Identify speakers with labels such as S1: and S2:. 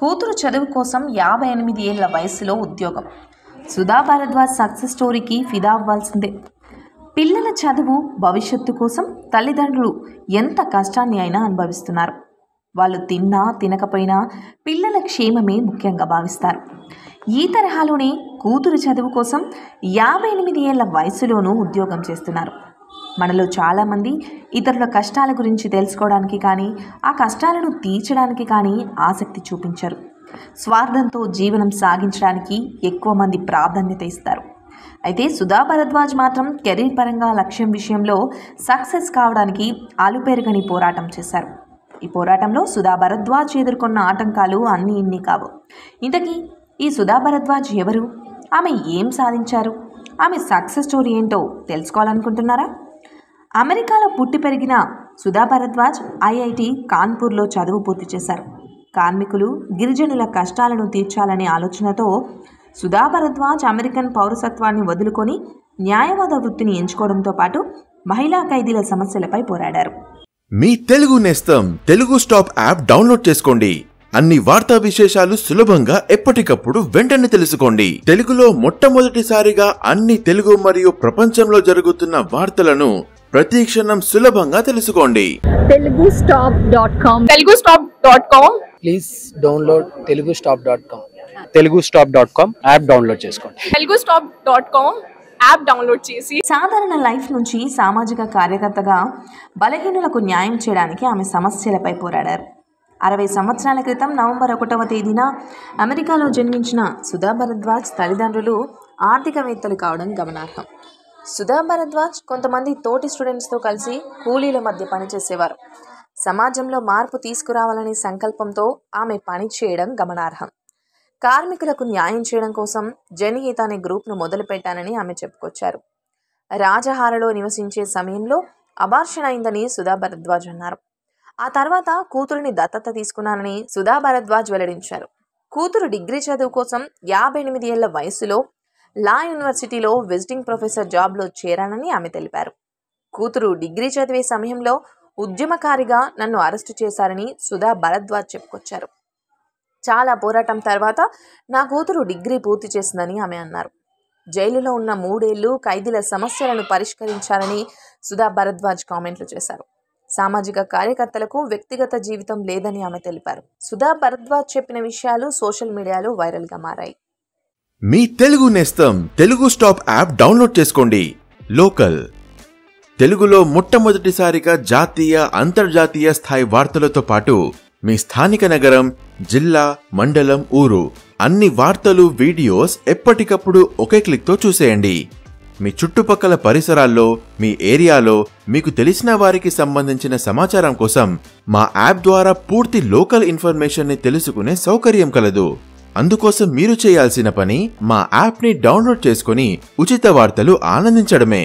S1: కూతురు చదువు కోసం యాభై ఎనిమిది ఏళ్ల వయసులో ఉద్యోగం సుధా భారద్వాజ్ సక్సెస్ స్టోరీకి ఫిదా అవ్వాల్సిందే పిల్లల చదువు భవిష్యత్తు కోసం తల్లిదండ్రులు ఎంత కష్టాన్ని అయినా అనుభవిస్తున్నారు వాళ్ళు తిన్నా తినకపోయినా పిల్లల క్షేమమే ముఖ్యంగా భావిస్తారు ఈ తరహాలోనే కూతురు చదువు కోసం యాభై ఎనిమిది ఏళ్ల వయసులోనూ ఉద్యోగం చేస్తున్నారు మనలో చాలామంది ఇతరుల కష్టాల గురించి తెలుసుకోవడానికి కానీ ఆ కష్టాలను తీర్చడానికి కానీ ఆసక్తి చూపించరు స్వార్థంతో జీవనం సాగించడానికి ఎక్కువ మంది ప్రాధాన్యత ఇస్తారు అయితే సుధా భరద్వాజ్ మాత్రం కెరీర్ పరంగా లక్ష్యం విషయంలో సక్సెస్ కావడానికి ఆలుపేరుగని పోరాటం చేశారు ఈ పోరాటంలో సుధా భరద్వాజ్ ఎదుర్కొన్న ఆటంకాలు అన్నీ ఇన్ని కావు ఇంతకీ ఈ సుధా భరద్వాజ్ ఎవరు ఆమె ఏం సాధించారు ఆమె సక్సెస్ స్టోరీ ఏంటో తెలుసుకోవాలనుకుంటున్నారా అమెరికాలో పుట్టి పెరిగిన సుధా భరద్వాజ్ ఐఐటి కాన్పూర్లో చదువు పూర్తి చేశారు కార్మికులు గిరిజనుల కష్టాలను తీర్చాలనే ఆలోచనతో సుధా భరద్వాజ్ అమెరికన్ పౌరసత్వాన్ని వదులుకొని న్యాయవాద వృత్తిని ఎంచుకోవడంతో పాటు మహిళా ఖైదీల సమస్యలపై పోరాడారు
S2: మీ తెలుగు నేస్తం తెలుగు స్టాప్ యాప్ డౌన్లోడ్ చేసుకోండి అన్ని వార్తా విశేషాలు సులభంగా ఎప్పటికప్పుడు వెంటనే తెలుసుకోండి తెలుగులో మొట్టమొదటిసారిగా అన్ని తెలుగు మరియు ప్రపంచంలో జరుగుతున్న వార్తలను ప్రతి క్షణం సులభంగా తెలుసుకోండి
S1: Telugu stop dot com Telugu stop dot com please download
S2: Telugu stop dot com Telugu stop dot com app download చేసుకోండి
S1: Telugu stop dot com app download చేసి సాధారణ లైఫ్ నుంచి సామాజిక కార్యకర్తగా బలహీనులకు న్యాయం చేయడానికి ఆమె సమస్యలపై పోరాడారు అరవై సంవత్సరాల క్రితం నవంబర్ ఒకటవ తేదీన అమెరికాలో జన్మించిన సుధా భరద్వాజ్ తల్లిదండ్రులు ఆర్థికవేత్తలు కావడం గమనార్హం సుధా భరద్వాజ్ కొంతమంది తోటి స్టూడెంట్స్తో కలిసి కూలీల మధ్య పనిచేసేవారు సమాజంలో మార్పు తీసుకురావాలనే సంకల్పంతో ఆమె పనిచేయడం గమనార్హం కార్మికులకు న్యాయం చేయడం కోసం జనహిత అనే గ్రూప్ను మొదలుపెట్టానని ఆమె చెప్పుకొచ్చారు రాజహారలో నివసించే సమయంలో అబార్షన్ అయిందని సుధా భరద్వాజ్ అన్నారు ఆ తర్వాత కూతురిని దత్తత తీసుకున్నానని సుధా భరద్వాజ్ వెల్లడించారు కూతురు డిగ్రీ చదువు కోసం యాభై ఎనిమిది ఏళ్ల వయసులో లా యూనివర్సిటీలో విజిటింగ్ ప్రొఫెసర్ జాబ్లో చేరానని ఆమె తెలిపారు కూతురు డిగ్రీ చదివే సమయంలో ఉద్యమకారిగా నన్ను అరెస్టు చేశారని సుధా భరద్వాజ్ చెప్పుకొచ్చారు చాలా పోరాటం తర్వాత నా కూతురు డిగ్రీ పూర్తి చేసిందని ఆమె అన్నారు జైలులో ఉన్న మూడేళ్లు ఖైదీల సమస్యలను పరిష్కరించాలని సుధా భరద్వాజ్ కామెంట్లు చేశారు సామాజిక కార్యకర్తలకు వ్యక్తిగత జీవితం లేదని ఆమె తెలిపారు సుధా భరద్వాజ్ చెప్పిన విషయాలు సోషల్ మీడియాలో వైరల్గా మారాయి
S2: మీ తెలుగు నేస్తం తెలుగు స్టాప్ యాప్ డౌన్లోడ్ చేసుకోండి లోకల్ తెలుగులో మొట్టమొదటిసారిగా జాతీయ అంతర్జాతీయ స్థాయి వార్తలతో పాటు మీ స్థానిక నగరం జిల్లా మండలం ఊరు అన్ని వార్తలు వీడియోస్ ఎప్పటికప్పుడు ఒకే క్లిక్తో చూసేయండి మీ చుట్టుపక్కల పరిసరాల్లో మీ ఏరియాలో మీకు తెలిసిన వారికి సంబంధించిన సమాచారం కోసం మా యాప్ ద్వారా పూర్తి లోకల్ ఇన్ఫర్మేషన్ని తెలుసుకునే సౌకర్యం కలదు అందుకోసం మీరు చేయాల్సిన పని మా యాప్ని డౌన్లోడ్ చేసుకుని ఉచిత వార్తలు ఆనందించడమే